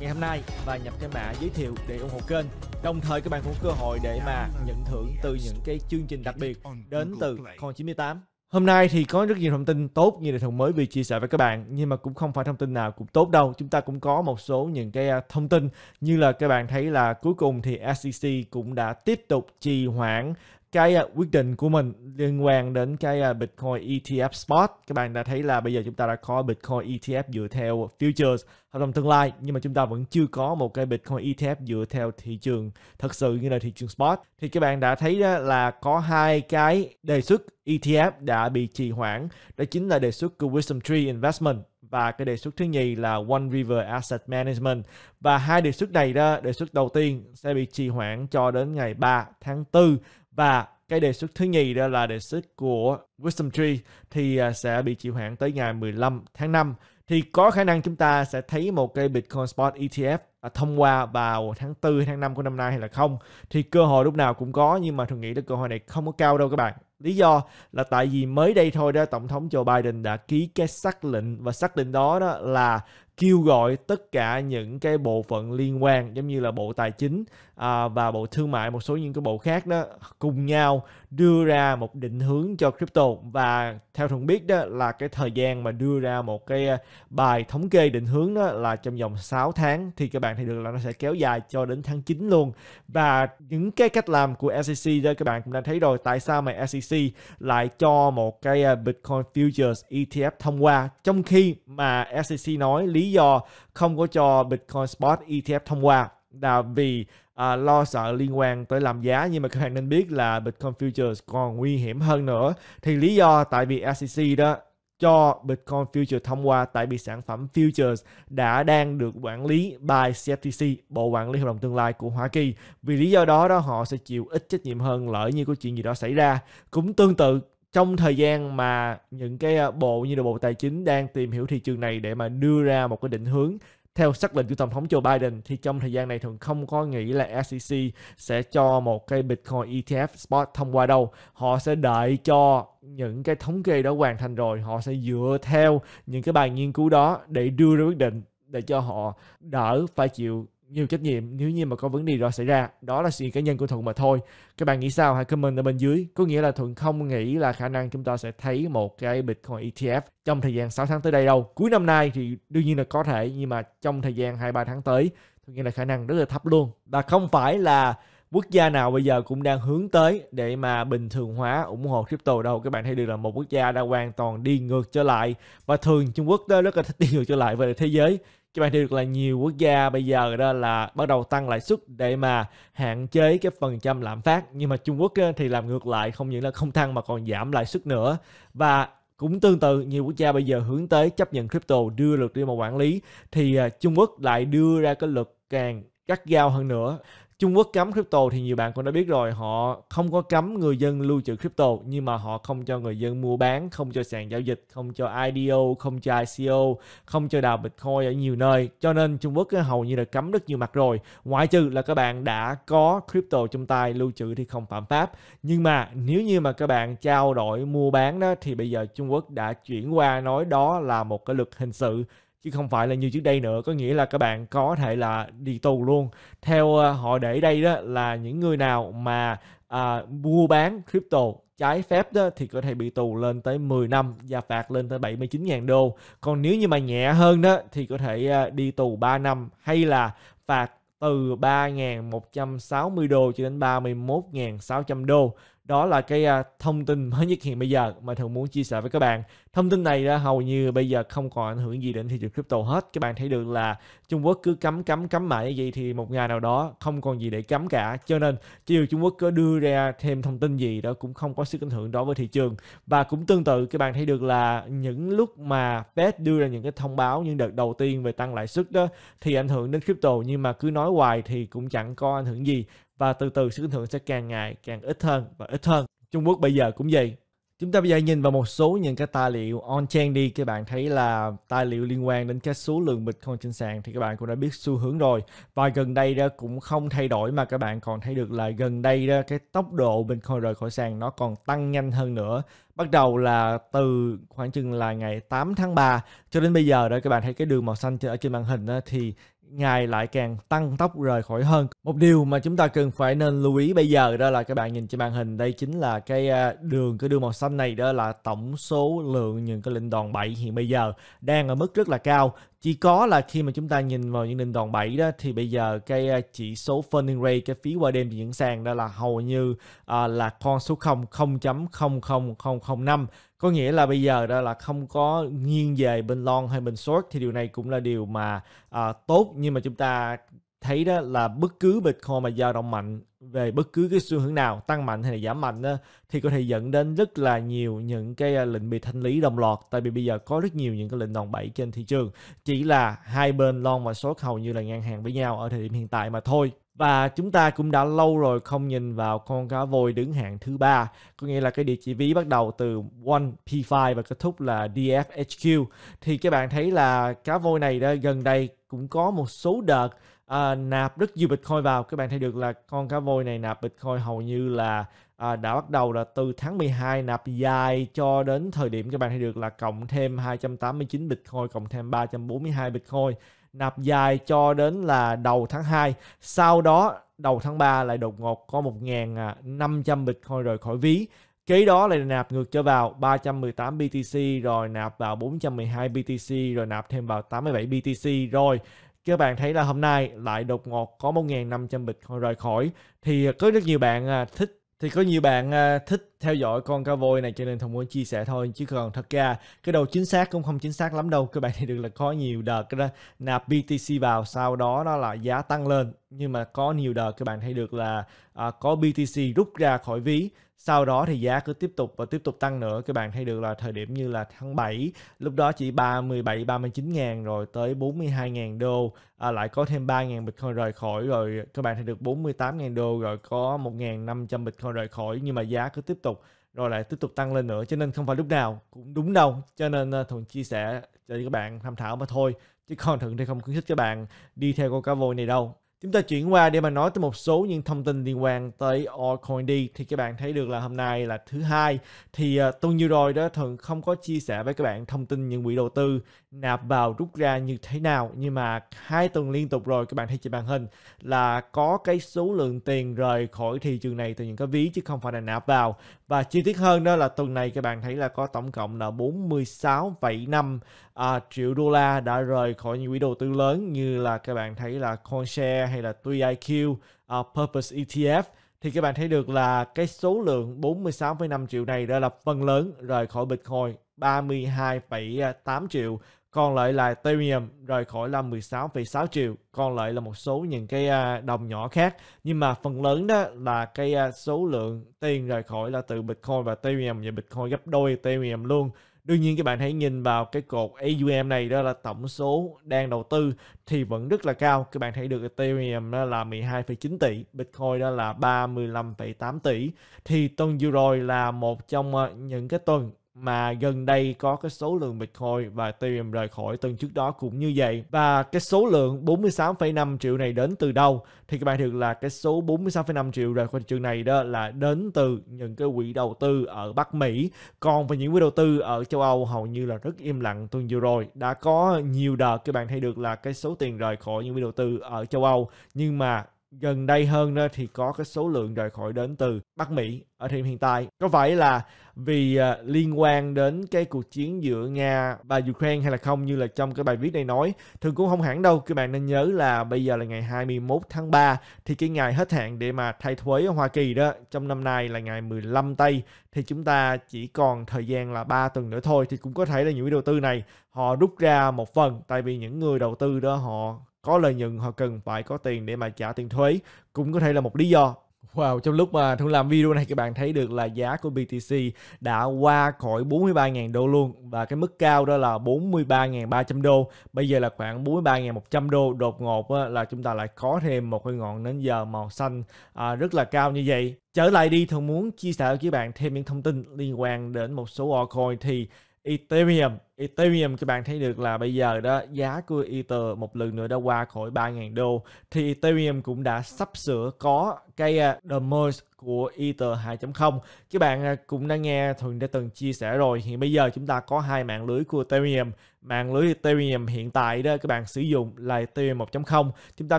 ngày hôm nay và nhập cái mã giới thiệu để ủng hộ kênh. Đồng thời các bạn cũng cơ hội để mà nhận thưởng từ những cái chương trình đặc biệt đến từ Con 98. Hôm nay thì có rất nhiều thông tin tốt như là thông mới vì chia sẻ với các bạn nhưng mà cũng không phải thông tin nào cũng tốt đâu. Chúng ta cũng có một số những cái à, thông tin như là các bạn thấy là cuối cùng thì SEC cũng đã tiếp tục trì hoãn cái à, quyết định của mình liên quan đến cái à, Bitcoin ETF spot các bạn đã thấy là bây giờ chúng ta đã có Bitcoin ETF dựa theo futures hợp đồng tương lai nhưng mà chúng ta vẫn chưa có một cái Bitcoin ETF dựa theo thị trường thật sự như là thị trường spot thì các bạn đã thấy đó là có hai cái đề xuất ETF đã bị trì hoãn đó chính là đề xuất của Wisdom Tree Investment và cái đề xuất thứ nhì là One River Asset Management và hai đề xuất này đó đề xuất đầu tiên sẽ bị trì hoãn cho đến ngày 3 tháng 4 và cái đề xuất thứ nhì đó là đề xuất của Wisdom Tree thì à, sẽ bị chịu hoãn tới ngày 15 tháng 5 thì có khả năng chúng ta sẽ thấy một cây Bitcoin Spot ETF à, thông qua vào tháng 4 hay tháng 5 của năm nay hay là không thì cơ hội lúc nào cũng có nhưng mà thường nghĩ là cơ hội này không có cao đâu các bạn lý do là tại vì mới đây thôi đó tổng thống Joe Biden đã ký cái xác lệnh và xác định đó đó là kêu gọi tất cả những cái bộ phận liên quan giống như là bộ tài chính à, và bộ thương mại một số những cái bộ khác đó cùng nhau đưa ra một định hướng cho crypto và theo thường biết đó là cái thời gian mà đưa ra một cái ờ, bài thống kê định hướng đó là trong vòng 6 tháng thì các bạn thấy được là nó sẽ kéo dài cho đến tháng 9 luôn và những cái cách làm của SEC đó các bạn cũng đã thấy rồi tại sao mà SEC lại cho một cái ờ, Bitcoin Futures ETF thông qua trong khi mà SEC nói lý do không có cho Bitcoin Spot ETF thông qua là vì à, lo sợ liên quan tới làm giá nhưng mà các bạn nên biết là Bitcoin futures còn nguy hiểm hơn nữa thì lý do tại vì SEC đó cho Bitcoin futures thông qua tại vì sản phẩm Futures đã đang được quản lý by CFTC, Bộ Quản lý Hợp đồng Tương lai của Hoa Kỳ. Vì lý do đó đó họ sẽ chịu ít trách nhiệm hơn lỡ như có chuyện gì đó xảy ra. Cũng tương tự trong thời gian mà những cái à, bộ như là Bộ Tài chính đang tìm hiểu thị trường này để mà đưa ra một cái định hướng theo xác lệnh của Tổng thống Joe Biden thì trong thời gian này thường không có nghĩ là SEC sẽ cho một cái Bitcoin ETF spot thông qua đâu. Họ sẽ đợi cho những cái thống kê đó hoàn thành rồi. Họ sẽ dựa theo những cái bài nghiên cứu đó để đưa ra quyết định để cho họ đỡ phải chịu nhiều trách nhiệm nếu như mà có vấn đề đó xảy ra đó là suy cá nhân của thuận mà thôi các bạn nghĩ sao hãy comment ở bên dưới có nghĩa là thuận không nghĩ là khả năng chúng ta sẽ thấy một cái bitcoin etf trong thời gian 6 tháng tới đây đâu cuối năm nay thì đương nhiên là có thể nhưng mà trong thời gian hai ba tháng tới thuận nghĩ là khả năng rất là thấp luôn và không phải là quốc gia nào bây giờ cũng đang hướng tới để mà bình thường hóa ủng hộ crypto đâu các bạn thấy được là một quốc gia đã hoàn toàn đi ngược trở lại và thường Trung Quốc đó rất là thích đi ngược trở lại về thế giới các bạn thấy được là nhiều quốc gia bây giờ đó là bắt đầu tăng lãi suất để mà hạn chế cái phần trăm lạm phát nhưng mà Trung Quốc thì làm ngược lại không những là không tăng mà còn giảm lãi suất nữa và cũng tương tự nhiều quốc gia bây giờ hướng tới chấp nhận crypto đưa luật đi mà quản lý thì à, Trung Quốc lại đưa ra cái luật càng cắt gao hơn nữa Trung Quốc cấm crypto thì nhiều bạn cũng đã biết rồi họ không có cấm người dân lưu trữ crypto nhưng mà họ không cho người dân mua bán không cho sàn giao dịch không cho IDO không cho ICO không cho đào Bitcoin ở nhiều nơi cho nên Trung Quốc hầu như là cấm rất nhiều mặt rồi ngoại trừ là các bạn đã có crypto trong tay lưu trữ thì không phạm pháp nhưng mà nếu như mà các bạn trao đổi mua bán đó thì bây giờ Trung Quốc đã chuyển qua nói đó là một cái luật hình sự chứ không phải là như trước đây nữa có nghĩa là các bạn có thể là đi tù luôn theo ờ, họ để đây đó là những người nào mà à, mua bán crypto trái phép đó thì có thể bị tù lên tới 10 năm và phạt lên tới 79.000 đô. Còn nếu như mà nhẹ hơn đó thì có thể ờ, đi tù 3 năm hay là phạt từ 3.160 đô cho đến 31.600 đô đó là cái à, thông tin mới nhất hiện bây giờ mà thường muốn chia sẻ với các bạn thông tin này đã hầu như bây giờ không còn ảnh hưởng gì đến thị trường crypto hết các bạn thấy được là Trung Quốc cứ cấm cấm cấm mãi vậy thì một ngày nào đó không còn gì để cấm cả cho nên chỉ dù Trung Quốc có đưa ra thêm thông tin gì đó cũng không có sức ảnh hưởng đối với thị trường và cũng tương tự các bạn thấy được là những lúc mà Fed đưa ra những cái thông báo những đợt đầu tiên về tăng lãi suất đó thì ảnh hưởng đến crypto nhưng mà cứ nói hoài thì cũng chẳng có ảnh hưởng gì và từ từ sự kính thượng sẽ càng ngày càng ít hơn và ít hơn Trung Quốc bây giờ cũng vậy chúng ta bây giờ nhìn vào một số những cái tài liệu on chain đi các bạn thấy là tài liệu liên quan đến cái số lượng bitcoin trên sàn thì các bạn cũng đã biết xu hướng rồi và gần đây đó cũng không thay đổi mà các bạn còn thấy được là gần đây đó cái tốc độ bitcoin rời khỏi sàn nó còn tăng nhanh hơn nữa bắt đầu là từ khoảng chừng là ngày 8 tháng 3 cho đến bây giờ đó các bạn thấy cái đường màu xanh ở trên màn hình đó, thì ngày lại càng tăng tốc rời khỏi hơn. Một điều mà chúng ta cần phải nên lưu ý bây giờ đó là các bạn nhìn trên màn hình đây chính là cái à, đường cái đường màu xanh này đó là tổng số lượng những cái lệnh đòn bẩy hiện bây giờ đang ở mức rất là cao. Chỉ có là khi mà chúng ta nhìn vào những lệnh đòn bẩy đó thì bây giờ cái à, chỉ số funding rate cái phí qua đêm trên những sàn đó là hầu như à, là con số 0 0.00005 có nghĩa là bây giờ đó là không có nghiêng về bên long hay bên short thì điều này cũng là điều mà à, tốt nhưng mà chúng ta thấy đó là bất cứ Bitcoin mà dao động mạnh về bất cứ cái xu hướng nào tăng mạnh hay là giảm mạnh đó, thì có thể dẫn đến rất là nhiều những cái ờ, lệnh bị thanh lý đồng loạt tại vì bây giờ có rất nhiều những cái lệnh đòn bẩy trên thị trường chỉ là hai bên long và short hầu như là ngang hàng với nhau ở thời điểm hiện tại mà thôi và chúng ta cũng đã lâu rồi không nhìn vào con cá voi đứng hạng thứ ba có nghĩa là cái địa chỉ ví bắt đầu từ 1P5 và kết thúc là DFHQ thì các bạn thấy là cá voi này đó gần đây cũng có một số đợt à, nạp rất nhiều Bitcoin vào các bạn thấy được là con cá voi này nạp Bitcoin hầu như là à, đã bắt đầu là từ tháng 12 nạp dài cho đến thời điểm các bạn thấy được là cộng thêm 289 Bitcoin cộng thêm 342 Bitcoin nạp dài cho đến là đầu tháng 2. Sau đó đầu tháng 3 lại đột ngột có 1.500 Bitcoin rời khỏi ví. Kế đó lại nạp ngược trở vào 318 BTC rồi nạp vào 412 BTC rồi nạp thêm vào 87 BTC rồi các bạn thấy là hôm nay lại đột ngột có 1.500 Bitcoin rời khỏi thì có rất nhiều bạn à, thích thì có nhiều bạn à, thích theo dõi con cá voi này cho nên thông muốn chia sẻ thôi chứ còn thật ra cái đầu chính xác cũng không chính xác lắm đâu các bạn thì được là có nhiều đợt cái đó nạp BTC vào sau đó nó là giá tăng lên nhưng mà có nhiều đợt các bạn thấy được là à, có BTC rút ra khỏi ví sau đó thì giá cứ tiếp tục và tiếp tục tăng nữa các bạn thấy được là thời điểm như là tháng 7 lúc đó chỉ 37 39 ngàn rồi tới 42 ngàn đô à, lại có thêm 3 ngàn Bitcoin rời khỏi rồi các bạn thấy được 48 ngàn đô rồi có 1 500 Bitcoin rời khỏi nhưng mà giá cứ tiếp tục rồi lại tiếp tục tăng lên nữa cho nên không phải lúc nào cũng đúng đâu cho nên ờ, thuận chia sẻ cho các bạn tham khảo mà thôi chứ còn thuận thì không khuyến khích các bạn đi theo con cá voi này đâu Chúng ta chuyển qua để mà nói tới một số những thông tin liên quan tới Altcoin đi thì các bạn thấy được là hôm nay là thứ hai thì uh, tuần như rồi đó thường không có chia sẻ với các bạn thông tin những quỹ đầu tư nạp vào rút ra như thế nào nhưng mà hai tuần liên tục rồi các bạn thấy trên màn hình là có cái số lượng tiền rời khỏi thị trường này từ những cái ví chứ không phải là nạp vào và chi tiết hơn đó là tuần này các bạn thấy là có tổng cộng là 46,5 à, triệu đô la đã rời khỏi những quỹ đầu tư lớn như là các bạn thấy là CoinShare hay là Tuiiq, uh, à, Purpose ETF thì các bạn thấy được là cái số lượng 46,5 triệu này đã là phần lớn rời khỏi Bitcoin 32,8 triệu còn lại là Ethereum rời khỏi là 16,6 triệu còn lại là một số những cái à, đồng nhỏ khác nhưng mà phần lớn đó là cái à, số lượng tiền rời khỏi là từ Bitcoin và Ethereum và Bitcoin gấp đôi Ethereum luôn đương nhiên các bạn hãy nhìn vào cái cột AUM này đó là tổng số đang đầu tư thì vẫn rất là cao các bạn thấy được Ethereum đó là 12,9 tỷ Bitcoin đó là 35,8 tỷ thì tuần vừa rồi là một trong à, những cái tuần mà gần đây có cái số lượng Bitcoin và Ethereum rời khỏi tuần trước đó cũng như vậy. Và cái số lượng 46,5 triệu này đến từ đâu? Thì các bạn được là cái số 46,5 triệu rời khỏi thị trường này đó là đến từ những cái quỹ đầu tư ở Bắc Mỹ. Còn về những quỹ đầu tư ở châu Âu hầu như là rất im lặng tuần vừa rồi. Đã có nhiều đợt các bạn thấy được là cái số tiền rời khỏi những quỹ đầu tư ở châu Âu nhưng mà gần đây hơn đó thì có cái số lượng rời khỏi đến từ Bắc Mỹ ở thời điểm hiện tại. Có phải là vì ờ, liên quan đến cái cuộc chiến giữa Nga và Ukraine hay là không như là trong cái bài viết này nói thường cũng không hẳn đâu. Các bạn nên nhớ là bây giờ là ngày 21 tháng 3 thì cái ngày hết hạn để mà thay thuế ở Hoa Kỳ đó trong năm nay là ngày 15 Tây thì chúng ta chỉ còn thời gian là 3 tuần nữa thôi thì cũng có thể là những đầu tư này họ rút ra một phần tại vì những người đầu tư đó họ có lợi nhuận họ cần phải có tiền để mà trả tiền thuế cũng có thể là một lý do Wow, trong lúc mà Thương làm video này các bạn thấy được là giá của BTC đã qua khỏi 43.000 đô luôn và cái mức cao đó là 43.300 đô bây giờ là khoảng 43.100 đô đột ngột là chúng ta lại có thêm một cái ngọn nến giờ màu xanh à, rất là cao như vậy trở lại đi thường muốn chia sẻ với các bạn thêm những thông tin liên quan đến một số altcoin thì Ethereum Ethereum các bạn thấy được là bây giờ đó giá của Ether một lần nữa đã qua khỏi 3.000 đô thì Ethereum cũng đã sắp sửa có cái à, The Merge của Ether 2.0 các bạn à, cũng đã nghe Thuận đã từng chia sẻ rồi hiện bây giờ chúng ta có hai mạng lưới của Ethereum mạng lưới Ethereum hiện tại đó các bạn sử dụng là Ethereum 1.0 chúng ta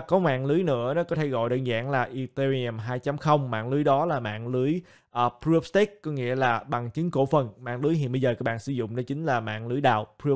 có mạng lưới nữa đó có thể gọi đơn giản là Ethereum 2.0 mạng lưới đó là mạng lưới uh, Proof of Stake có nghĩa là bằng chứng cổ phần mạng lưới hiện bây giờ các bạn sử dụng đó chính là mạng lưới đa đạo pre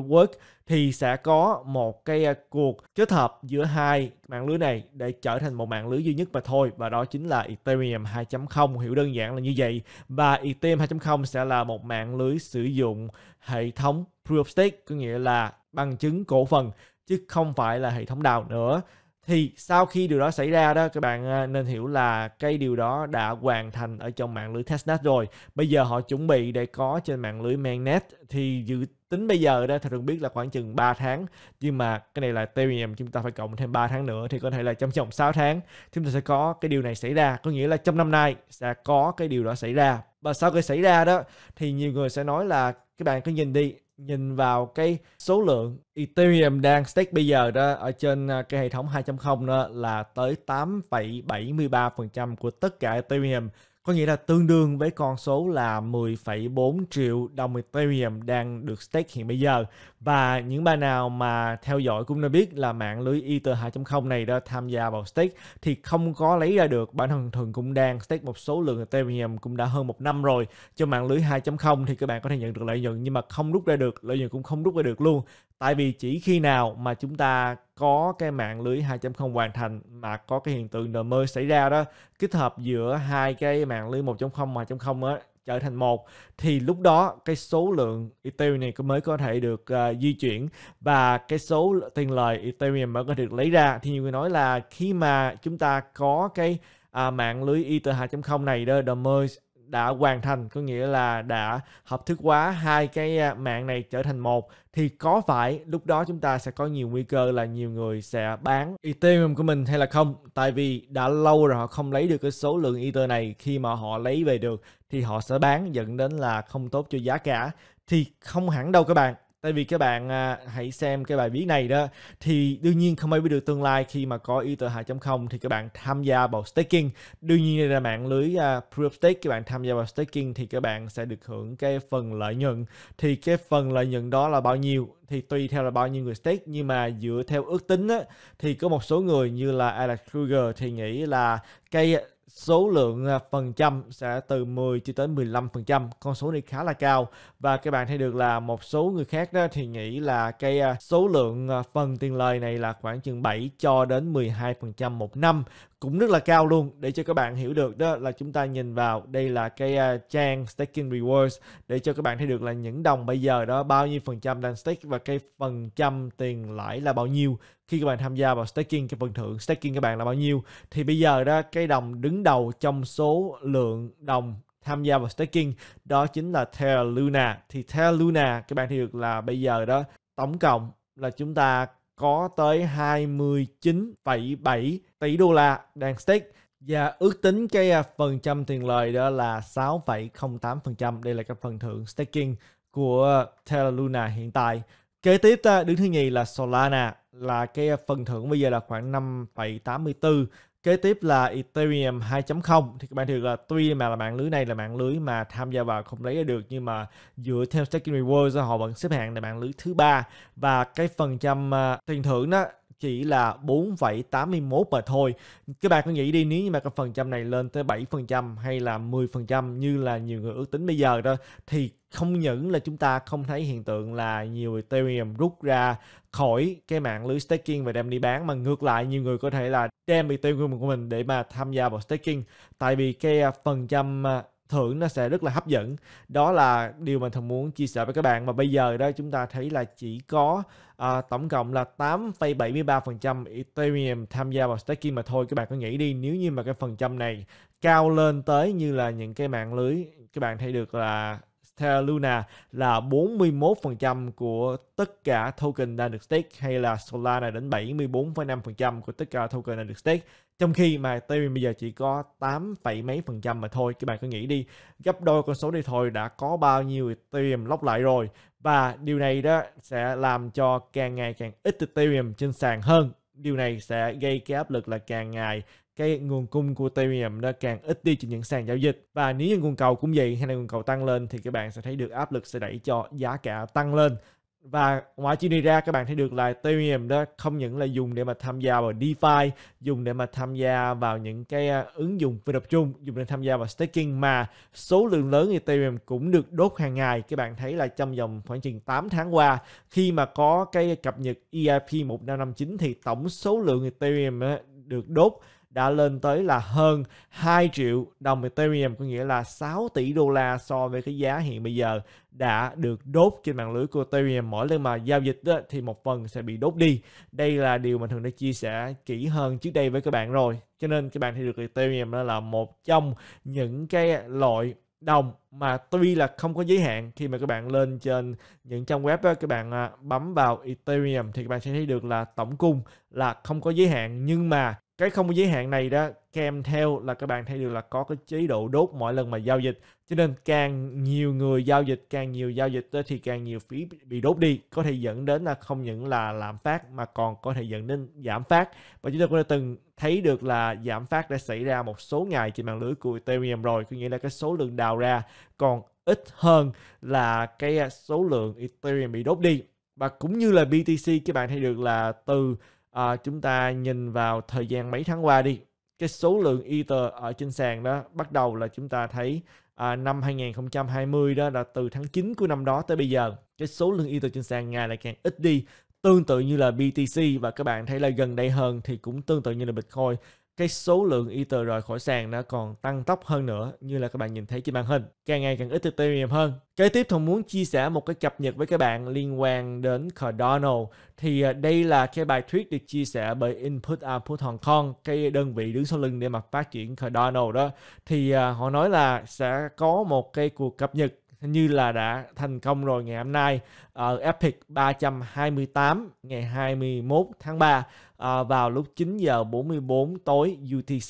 thì sẽ có một cái à, cuộc kết hợp giữa hai mạng lưới này để trở thành một mạng lưới duy nhất mà thôi và đó chính là Ethereum 2.0 hiểu đơn giản là như vậy và Ethereum 2.0 sẽ là một mạng lưới sử dụng hệ thống Proof of Stake có nghĩa là bằng chứng cổ phần chứ không phải là hệ thống đào nữa thì sau khi điều đó xảy ra đó các bạn ờ, nên hiểu là cái điều đó đã hoàn thành ở trong mạng lưới testnet rồi bây giờ họ chuẩn bị để có trên mạng lưới mainnet thì dự tính bây giờ đó thì được biết là khoảng chừng 3 tháng nhưng mà cái này là Ethereum chúng ta phải cộng thêm 3 tháng nữa thì có thể là trong vòng 6 tháng chúng ta sẽ có cái điều này xảy ra có nghĩa là trong năm nay sẽ có cái điều đó xảy ra và sau khi xảy ra đó thì nhiều người sẽ nói là các bạn cứ nhìn đi nhìn vào cái số lượng Ethereum đang stake bây giờ đó ở trên à, cái hệ thống 2.0 đó là tới 8,73% của tất cả Ethereum có nghĩa là tương đương với con số là 10,4 triệu đồng Ethereum đang được stake hiện bây giờ. Và những bạn nào mà theo dõi cũng đã biết là mạng lưới Ether 2.0 này đã tham gia vào stake thì không có lấy ra được. Bản thân thường cũng đang stake một số lượng Ethereum cũng đã hơn một năm rồi. Cho mạng lưới 2.0 thì các bạn có thể nhận được lợi nhuận nhưng mà không rút ra được, lợi nhuận cũng không rút ra được luôn tại vì chỉ khi nào mà chúng ta có cái mạng lưới 2.0 hoàn thành mà có cái hiện tượng nờ mơ xảy ra đó kết hợp giữa hai cái mạng lưới 1.0 và 2.0 á trở thành một thì lúc đó cái số lượng Ethereum này mới có thể được uh, di chuyển và cái số tiền lời Ethereum mới có thể được lấy ra thì nhiều người nói là khi mà chúng ta có cái à, mạng lưới Ether 2.0 này đó the merge đã hoàn thành có nghĩa là đã hợp thức hóa hai cái à, mạng này trở thành một thì có phải lúc đó chúng ta sẽ có nhiều nguy cơ là nhiều người sẽ bán Ethereum của mình hay là không? Tại vì đã lâu rồi họ không lấy được cái số lượng Ether này khi mà họ lấy về được thì họ sẽ bán dẫn đến là không tốt cho giá cả thì không hẳn đâu các bạn tại vì các bạn à, hãy xem cái bài viết này đó thì đương nhiên không ai biết được tương lai khi mà có ý tưởng 2.0 thì các bạn tham gia vào staking đương nhiên đây là mạng lưới à, proof stake các bạn tham gia vào staking thì các bạn sẽ được hưởng cái phần lợi nhuận thì cái phần lợi nhuận đó là bao nhiêu thì tùy theo là bao nhiêu người stake nhưng mà dựa theo ước tính á, thì có một số người như là Alex Kruger thì nghĩ là cái số lượng à, phần trăm sẽ từ 10 cho tới 15%, phần trăm con số này khá là cao và các bạn thấy được là một số người khác đó thì nghĩ là cái à, số lượng à, phần tiền lời này là khoảng chừng 7 cho đến 12% phần trăm một năm cũng rất là cao luôn để cho các bạn hiểu được đó là chúng ta nhìn vào đây là cái uh, trang staking rewards để cho các bạn thấy được là những đồng bây giờ đó bao nhiêu phần trăm đang stake và cái phần trăm tiền lãi là bao nhiêu khi các bạn tham gia vào staking cái phần thưởng staking các bạn là bao nhiêu thì bây giờ đó cái đồng đứng đầu trong số lượng đồng tham gia vào staking đó chính là Terra Luna thì Terra Luna các bạn thấy được là bây giờ đó tổng cộng là chúng ta có tới 29,7 tỷ đô la đang stake và ước tính cái à, phần trăm tiền lời đó là 6,08%. Đây là cái phần thưởng staking của Terra Luna hiện tại. Kế tiếp à, đứng thứ nhì là Solana là cái à, phần thưởng bây giờ là khoảng 5,84 Kế tiếp là Ethereum 2.0 thì các bạn thấy là tuy mà là mạng lưới này là mạng lưới mà tham gia vào không lấy được nhưng mà dựa theo Staking Rewards họ vẫn xếp hạng là mạng lưới thứ ba và cái phần trăm ờ, tiền thưởng đó chỉ là 4,81 mà thôi. Các bạn có nghĩ đi nếu như mà cái phần trăm này lên tới 7% hay là 10% như là nhiều người ước tính bây giờ đó thì không những là chúng ta không thấy hiện tượng là nhiều Ethereum rút ra khỏi cái mạng lưới staking và đem đi bán mà ngược lại nhiều người có thể là đem Ethereum của mình để mà tham gia vào staking tại vì cái à, phần trăm à, thưởng nó sẽ rất là hấp dẫn đó là điều mình thường muốn chia sẻ với các bạn mà bây giờ đó chúng ta thấy là chỉ có à, tổng cộng là 8,73% Ethereum tham gia vào staking mà thôi các bạn có nghĩ đi nếu như mà cái phần trăm này cao lên tới như là những cái mạng lưới các bạn thấy được là Luna là 41% của tất cả token đang được stake hay là Solana đến 74,5% của tất cả token đang được stake trong khi mà Ethereum bây giờ chỉ có 8, mấy phần trăm mà thôi các bạn cứ nghĩ đi gấp đôi con số đi thôi đã có bao nhiêu Ethereum lóc lại rồi và điều này đó sẽ làm cho càng ngày càng ít Ethereum trên sàn hơn điều này sẽ gây cái áp lực là càng ngày cái nguồn cung của Ethereum nó càng ít đi trên những sàn giao dịch và nếu như nguồn cầu cũng vậy hay là nguồn cầu tăng lên thì các bạn sẽ thấy được áp lực sẽ đẩy cho giá cả tăng lên và ngoài chuyện này ra các bạn thấy được là Ethereum đó không những là dùng để mà tham gia vào DeFi, dùng để mà tham gia vào những cái à, ứng dụng phi tập trung, dùng để tham gia vào staking mà số lượng lớn Ethereum cũng được đốt hàng ngày. Các bạn thấy là trong vòng khoảng chừng 8 tháng qua khi mà có cái cập nhật EIP 1559 thì tổng số lượng Ethereum được đốt đã lên tới là hơn 2 triệu đồng Ethereum, có nghĩa là 6 tỷ đô la so với cái giá hiện bây giờ đã được đốt trên mạng lưới của Ethereum. Mỗi lần mà giao dịch đó, thì một phần sẽ bị đốt đi. Đây là điều mình thường đã chia sẻ kỹ hơn trước đây với các bạn rồi. Cho nên các bạn thấy được Ethereum đó là một trong những cái loại đồng mà tuy là không có giới hạn khi mà các bạn lên trên những trang web đó, các bạn à, bấm vào Ethereum thì các bạn sẽ thấy được là tổng cung là không có giới hạn nhưng mà cái không giới hạn này đó kèm theo là các bạn thấy được là có cái chế độ đốt mỗi lần mà giao dịch cho nên càng nhiều người giao dịch càng nhiều giao dịch thì càng nhiều phí bị đốt đi có thể dẫn đến là không những là lạm phát mà còn có thể dẫn đến giảm phát và chúng ta cũng đã từng thấy được là giảm phát đã xảy ra một số ngày trên mạng lưới của Ethereum rồi có nghĩa là cái số lượng đào ra còn ít hơn là cái à, số lượng Ethereum bị đốt đi và cũng như là BTC các bạn thấy được là từ à, chúng ta nhìn vào thời gian mấy tháng qua đi cái số lượng Ether ở trên sàn đó bắt đầu là chúng ta thấy à, năm 2020 đó là từ tháng 9 của năm đó tới bây giờ cái số lượng Ether trên sàn ngày lại càng ít đi tương tự như là BTC và các bạn thấy là gần đây hơn thì cũng tương tự như là Bitcoin cái số lượng Ether rời khỏi sàn đã còn tăng tốc hơn nữa như là các bạn nhìn thấy trên màn hình. Càng ngày càng ít Ethereum hơn. Kế tiếp Thông muốn chia sẻ một cái cập nhật với các bạn liên quan đến Cardano. Thì à, đây là cái bài thuyết được chia sẻ bởi Input Output Hong Kong, cái đơn vị đứng sau lưng để mà phát triển Cardano đó. Thì à, họ nói là sẽ có một cái cuộc cập nhật như là đã thành công rồi ngày hôm nay ở Epic 328 ngày 21 tháng 3 à, vào lúc 9 giờ 44 tối UTC.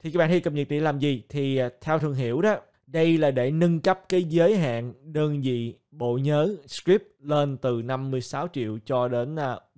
Thì các bạn thi cập nhật để làm gì? Thì ờ, theo thường hiểu đó, đây là để nâng cấp cái giới hạn đơn vị bộ nhớ script lên từ 56 triệu cho đến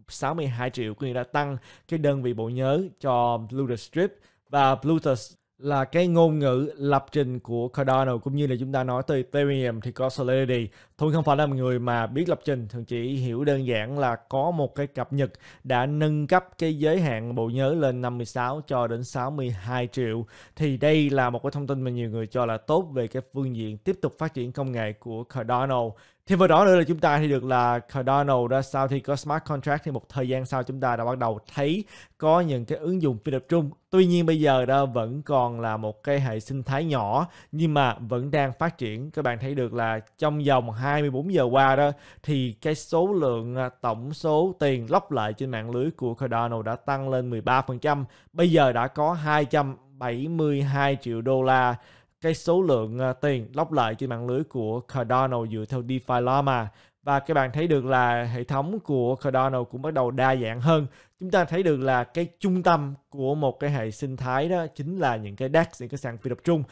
62 ờ, triệu, có nghĩa là tăng cái đơn vị bộ nhớ cho Bluetooth script và Bluetooth là cái ngôn ngữ lập trình của Cardano cũng như là chúng ta nói từ Ethereum thì có Solidity. Tôi không phải là một người mà biết lập trình, thường chỉ hiểu đơn giản là có một cái cập nhật đã nâng cấp cái giới hạn bộ nhớ lên 56 cho đến 62 triệu. Thì đây là một cái thông tin mà nhiều người cho là tốt về cái phương diện tiếp tục phát triển công nghệ của Cardano. Thêm vào đó nữa là chúng ta thì được là Cardano ra sau thì có smart contract thì một thời gian sau chúng ta đã bắt đầu thấy có những cái ứng dụng phi tập trung. Tuy nhiên bây giờ đó vẫn còn là một cái hệ sinh thái nhỏ nhưng mà vẫn đang phát triển. Các bạn thấy được là trong vòng 24 giờ qua đó thì cái số lượng à, tổng số tiền lóc lại trên mạng lưới của Cardano đã tăng lên 13%. Bây giờ đã có 272 triệu đô la cái số lượng ờ, tiền lóc lại trên mạng lưới của Cardano dựa theo DeFi Llama và các bạn thấy được là hệ thống của Cardano cũng bắt đầu đa dạng hơn. Chúng ta thấy được là cái trung tâm của một cái hệ sinh thái đó chính là những cái DEX, những cái sàn phi tập trung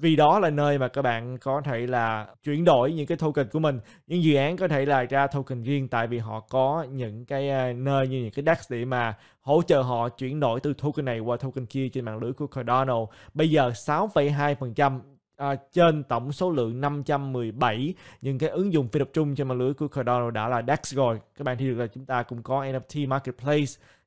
vì đó là nơi mà các bạn có thể là chuyển đổi những cái token của mình những dự án có thể là ra token riêng tại vì họ có những cái à, nơi như những cái DEX để mà hỗ trợ họ chuyển đổi từ token này qua token kia trên mạng lưới của Cardano bây giờ 6,2% À, trên tổng số lượng 517 những cái ứng dụng phi tập trung trên mạng lưới của Cardano đã là DEX rồi. Các bạn thì được là chúng ta cũng có NFT Marketplace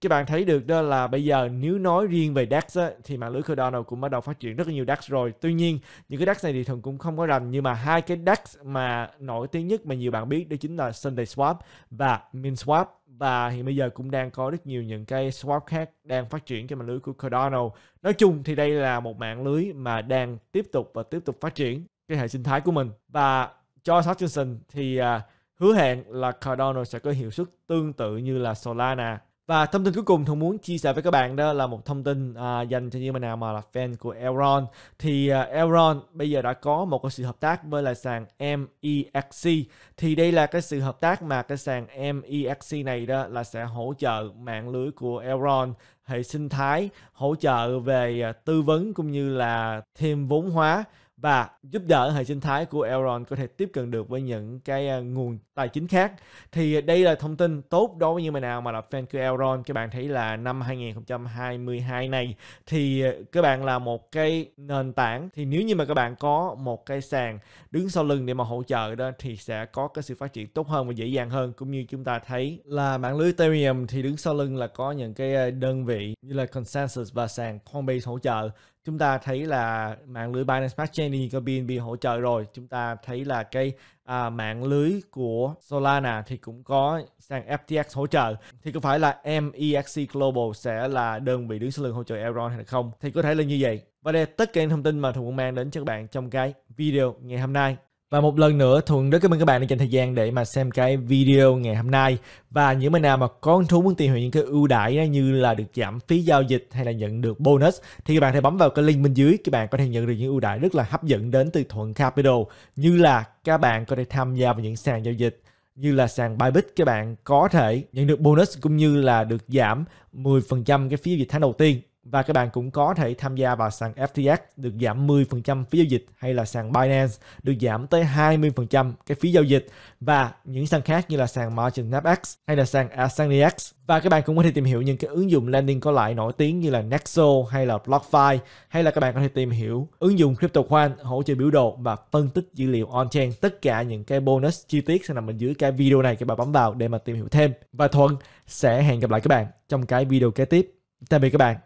các bạn thấy được đó là bây giờ nếu nói riêng về DAX á, thì mạng lưới Cardano cũng bắt đầu phát triển rất là nhiều DAX rồi. Tuy nhiên những cái DAX này thì thường cũng không có rành nhưng mà hai cái DAX mà nổi tiếng nhất mà nhiều bạn biết đó chính là Sunday Swap và MinSwap và hiện bây giờ cũng đang có rất nhiều những cái swap khác đang phát triển trên mạng lưới của Cardano. Nói chung thì đây là một mạng lưới mà đang tiếp tục và tiếp tục phát triển cái hệ sinh thái của mình và George Hutchinson thì uh, hứa hẹn là Cardano sẽ có hiệu suất tương tự như là Solana và thông tin cuối cùng thường muốn chia sẻ với các bạn đó là một thông tin à, dành cho những bạn nào mà là fan của Elron. Thì à, Elron bây giờ đã có một cái sự hợp tác với lại sàn MEXC. Thì đây là cái sự hợp tác mà cái sàn MEXC này đó là sẽ hỗ trợ mạng lưới của Elron hệ sinh thái hỗ trợ về à, tư vấn cũng như là thêm vốn hóa và giúp đỡ hệ sinh thái của Elron có thể tiếp cận được với những cái à, nguồn tài chính khác. Thì đây là thông tin tốt đối với những bạn nào mà là fan của Elron. Các bạn thấy là năm 2022 này thì à, các bạn là một cái nền tảng thì nếu như mà các bạn có một cái sàn đứng sau lưng để mà hỗ trợ đó thì sẽ có cái sự phát triển tốt hơn và dễ dàng hơn cũng như chúng ta thấy là mạng lưới Ethereum thì đứng sau lưng là có những cái à, đơn vị như là consensus và sàn Coinbase hỗ trợ chúng ta thấy là mạng lưới Binance Smart Chain có BNB hỗ trợ rồi chúng ta thấy là cái à, mạng lưới của Solana thì cũng có sang FTX hỗ trợ thì có phải là MEXC Global sẽ là đơn vị đứng sau lưng hỗ trợ Elrond hay không thì có thể là như vậy và đây là tất cả những thông tin mà thùng mang đến cho các bạn trong cái video ngày hôm nay và một lần nữa Thuận rất cảm ơn các bạn đã dành thời gian để mà xem cái video ngày hôm nay Và những bạn nào mà có hứng thú muốn tìm hiểu những cái ưu đãi như là được giảm phí giao dịch hay là nhận được bonus Thì các bạn hãy bấm vào cái link bên dưới các bạn có thể nhận được những ưu đãi rất là hấp dẫn đến từ Thuận Capital Như là các bạn có thể tham gia vào những sàn giao dịch như là sàn Bybit các bạn có thể nhận được bonus cũng như là được giảm 10% cái phí giao dịch tháng đầu tiên và các bạn cũng có thể tham gia vào sàn FTX được giảm 10% phí giao dịch hay là sàn Binance được giảm tới 20% cái phí giao dịch và những sàn khác như là sàn Margin FX hay là sàn AscendX và các bạn cũng có thể tìm hiểu những cái ứng dụng landing có lãi nổi tiếng như là Nexo hay là BlockFi hay là các bạn có thể tìm hiểu ứng dụng CryptoQuant hỗ trợ biểu đồ và phân tích dữ liệu on-chain tất cả những cái bonus chi tiết sẽ nằm ở dưới cái video này các bạn bấm vào để mà tìm hiểu thêm và Thuận sẽ hẹn gặp lại các bạn trong cái video kế tiếp tạm biệt các bạn